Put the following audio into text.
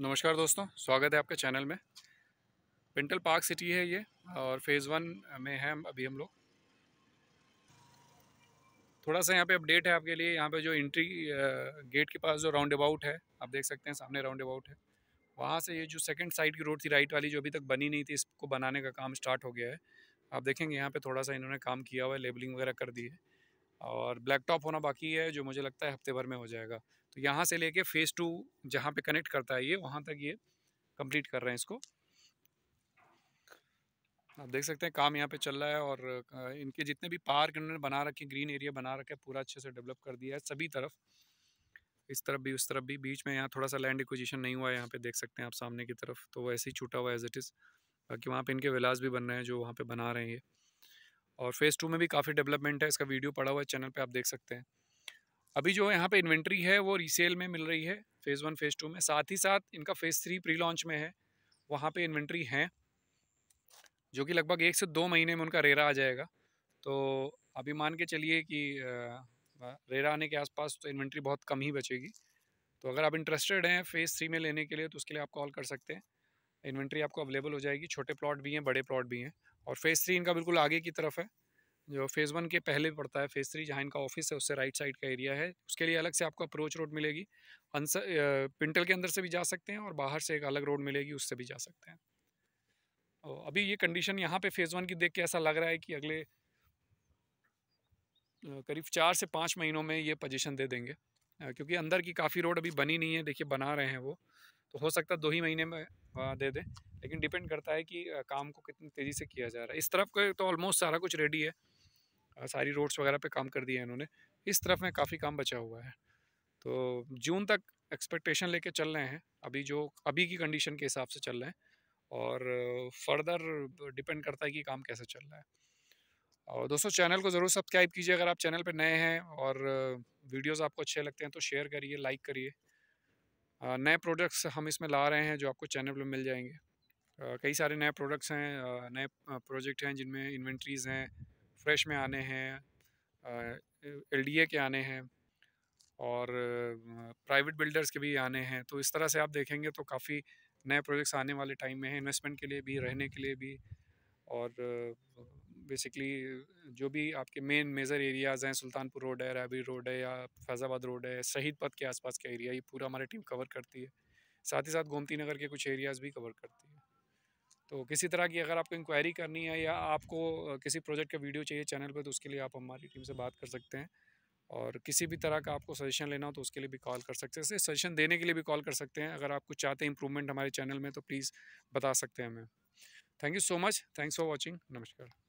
नमस्कार दोस्तों स्वागत है आपके चैनल में पिंटल पार्क सिटी है ये और फेज़ वन में है अभी हम लोग थोड़ा सा यहाँ पे अपडेट है आपके लिए यहाँ पे जो एंट्री गेट के पास जो राउंड अबाउट है आप देख सकते हैं सामने राउंड अबाउट है वहाँ से ये जो सेकंड साइड की रोड थी राइट वाली जो अभी तक बनी नहीं थी इसको बनाने का काम स्टार्ट हो गया है आप देखेंगे यहाँ पर थोड़ा सा इन्होंने काम किया हुआ है लेबलिंग वगैरह कर दी है और ब्लैक टॉप होना बाकी है जो मुझे लगता है हफ्ते भर में हो जाएगा तो यहाँ से लेके फेज़ टू जहाँ पे कनेक्ट करता है ये वहाँ तक ये कंप्लीट कर रहे हैं इसको आप देख सकते हैं काम यहाँ पे चल रहा है और इनके जितने भी पार्क इन्होंने बना रखे ग्रीन एरिया बना रखे पूरा अच्छे से डेवलप कर दिया है सभी तरफ इस तरफ भी उस तरफ भी बीच में यहाँ थोड़ा सा लैंड एक्विजिशन नहीं हुआ है यहाँ पे देख सकते हैं आप सामने की तरफ तो वैसे ही छूटा हुआ है एज इट इज़ बाकी वहाँ पे इनके विलास भी बन रहे हैं जो वहाँ पे बना रहे हैं ये और फेज़ टू में भी काफ़ी डेवलपमेंट है इसका वीडियो पड़ा हुआ है चैनल पे आप देख सकते हैं अभी जो यहाँ पे इन्वेंट्री है वो रीसेल में मिल रही है फ़ेज़ वन फ़ेज़ टू में साथ ही साथ इनका फ़ेज़ थ्री प्री लॉन्च में है वहाँ पे इन्वेंट्री है जो कि लगभग एक से दो महीने में उनका रेरा आ जाएगा तो अभी मान के चलिए कि रेरा आने के आसपास तो इन्वेंट्री बहुत कम ही बचेगी तो अगर आप इंटरेस्टेड हैं फ़ेज़ थ्री में लेने के लिए तो उसके लिए आप कॉल कर सकते हैं इन्वेंट्री आपको अवेलेबल हो जाएगी छोटे प्लॉट भी हैं बड़े प्लॉट भी हैं और फेज़ थ्री इनका बिल्कुल आगे की तरफ है जो फेज़ वन के पहले पड़ता है फेज़ थ्री जहाँ इनका ऑफिस है उससे राइट साइड का एरिया है उसके लिए अलग से आपको अप्रोच रोड मिलेगी अंसर पिंटल के अंदर से भी जा सकते हैं और बाहर से एक अलग रोड मिलेगी उससे भी जा सकते हैं और तो अभी ये कंडीशन यहाँ पे फेज़ वन की देख के ऐसा लग रहा है कि अगले करीब चार से पाँच महीनों में ये पोजिशन दे देंगे क्योंकि अंदर की काफ़ी रोड अभी बनी नहीं है देखिए बना रहे हैं वो तो हो सकता है दो ही महीने में दे दें लेकिन डिपेंड करता है कि काम को कितनी तेज़ी से किया जा रहा है इस तरफ का तो ऑलमोस्ट सारा कुछ रेडी है सारी रोड्स वगैरह पे काम कर दिए इन्होंने इस तरफ में काफ़ी काम बचा हुआ है तो जून तक एक्सपेक्टेशन लेके चल रहे हैं अभी जो अभी की कंडीशन के हिसाब से चल रहे हैं और फर्दर डिपेंड करता है कि काम कैसे चल रहा है और दोस्तों चैनल को ज़रूर सब्सक्राइब कीजिए अगर आप चैनल पर नए हैं और वीडियोज़ आपको अच्छे लगते हैं तो शेयर करिए लाइक करिए नए प्रोडक्ट्स हम इसमें ला रहे हैं जो आपको चैनल पर मिल जाएंगे कई सारे नए प्रोडक्ट्स हैं नए प्रोजेक्ट हैं जिनमें इन्वेंट्रीज़ हैं फ्रेश में आने हैं एल के आने हैं और प्राइवेट बिल्डर्स के भी आने हैं तो इस तरह से आप देखेंगे तो काफ़ी नए प्रोजेक्ट्स आने वाले टाइम में हैं इन्वेस्टमेंट के लिए भी रहने के लिए भी और बेसिकली जो भी आपके मेन मेजर एरियाज़ हैं सुल्तानपुर रोड है रायबरी रोड है या फैज़ाबाद रोड है शहीद पथ के आसपास का एरिया ये पूरा हमारी टीम कवर करती है साथ ही साथ गोमती नगर के कुछ एरियाज़ भी कवर करती है तो किसी तरह की अगर आपको इंक्वायरी करनी है या आपको किसी प्रोजेक्ट का वीडियो चाहिए चैनल पर तो उसके लिए आप हमारी टीम से बात कर सकते हैं और किसी भी तरह का आपको सजेशन लेना हो तो उसके लिए भी कॉल कर सकते हैं सजेशन देने के लिए भी कॉल कर सकते हैं अगर आप कुछ चाहते हैं इंप्रूवमेंट हमारे चैनल में तो प्लीज़ बता सकते हैं हमें thank you so much thanks for watching नमस्कार